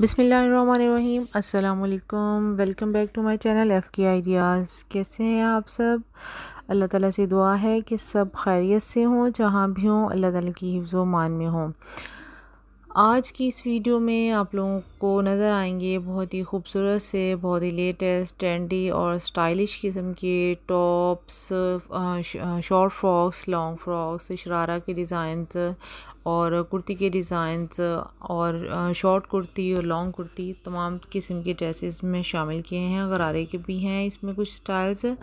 बिसमीम् अल्लाम welcome back to my channel F K ideas कैसे हैं आप सब अल्लाह ताला से दुआ है कि सब खैरियत से हों जहाँ भी हों अल्लाह ताला की हिफ्ज़ मान में हों आज की इस वीडियो में आप लोगों को नज़र आएंगे बहुत ही खूबसूरत से बहुत ही लेटेस्ट ट्रेंडी और स्टाइलिश किस्म के tops short frocks long frocks sharara के डिज़ाइन और कुर्ती के डिज़ाइंस और शॉर्ट कुर्ती और लॉन्ग कुर्ती तमाम किस्म के ड्रेसेस में शामिल किए हैं गरारे के भी हैं इसमें कुछ स्टाइल्स हैं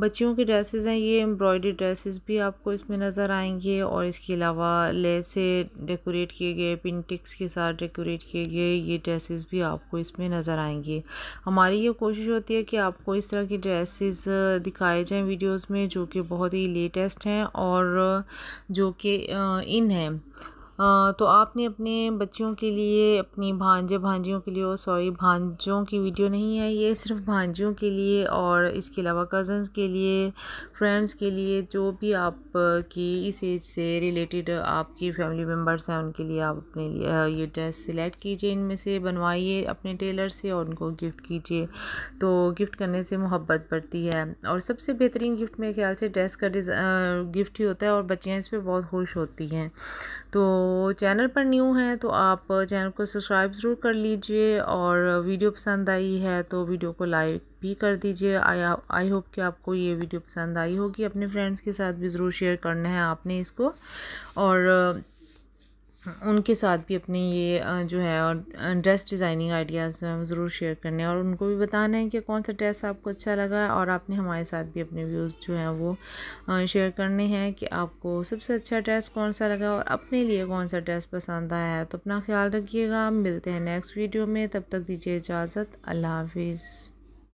बच्चियों के ड्रेसेस हैं ये एम्ब्रॉयडरी ड्रेसेस भी आपको इसमें नज़र आएंगे और इसके अलावा लेस से डेकोरेट किए गए पिंटिक्स के साथ डेकोरेट किए गए ये ड्रेसेस भी आपको इसमें नज़र आएंगे हमारी ये कोशिश होती है कि आपको इस तरह की ड्रेसेस दिखाए जाएँ वीडियोज़ में जो कि बहुत ही लेटेस्ट हैं और जो कि इन हैं तो आपने अपने बच्चों के लिए अपनी भांजे भांजियों के लिए और सॉरी भांजों की वीडियो नहीं है ये सिर्फ भांजियों के लिए और इसके अलावा कज़न्स के लिए फ्रेंड्स के लिए जो भी आपकी इस एज से रिलेटेड आपकी फैमिली मेम्बर्स हैं उनके लिए आप अपने लिए ये ड्रेस सिलेक्ट कीजिए इनमें से बनवाइए अपने टेलर से और उनको गिफ्ट कीजिए तो गिफ्ट करने से मोहब्बत बढ़ती है और सबसे बेहतरीन गिफ्ट मेरे ख्याल से ड्रेस का गिफ्ट ही होता है और बच्चियाँ इस पर बहुत खुश होती हैं तो चैनल पर न्यू हैं तो आप चैनल को सब्सक्राइब ज़रूर कर लीजिए और वीडियो पसंद आई है तो वीडियो को लाइक भी कर दीजिए आई होप कि आपको ये वीडियो पसंद आई होगी अपने फ्रेंड्स के साथ भी ज़रूर शेयर करना है आपने इसको और उनके साथ भी अपने ये जो है ड्रेस डिज़ाइनिंग आइडियाज़ हैं ज़रूर शेयर करने हैं और उनको भी बताना है कि कौन सा ड्रेस आपको अच्छा लगा है और आपने हमारे साथ भी अपने व्यूज़ जो हैं वो शेयर करने हैं कि आपको सबसे अच्छा ड्रेस कौन सा लगा और अपने लिए कौन सा ड्रेस पसंद आया है तो अपना ख्याल रखिएगा मिलते हैं नेक्स्ट वीडियो में तब तक दीजिए इजाज़त अल्लाह हाफिज़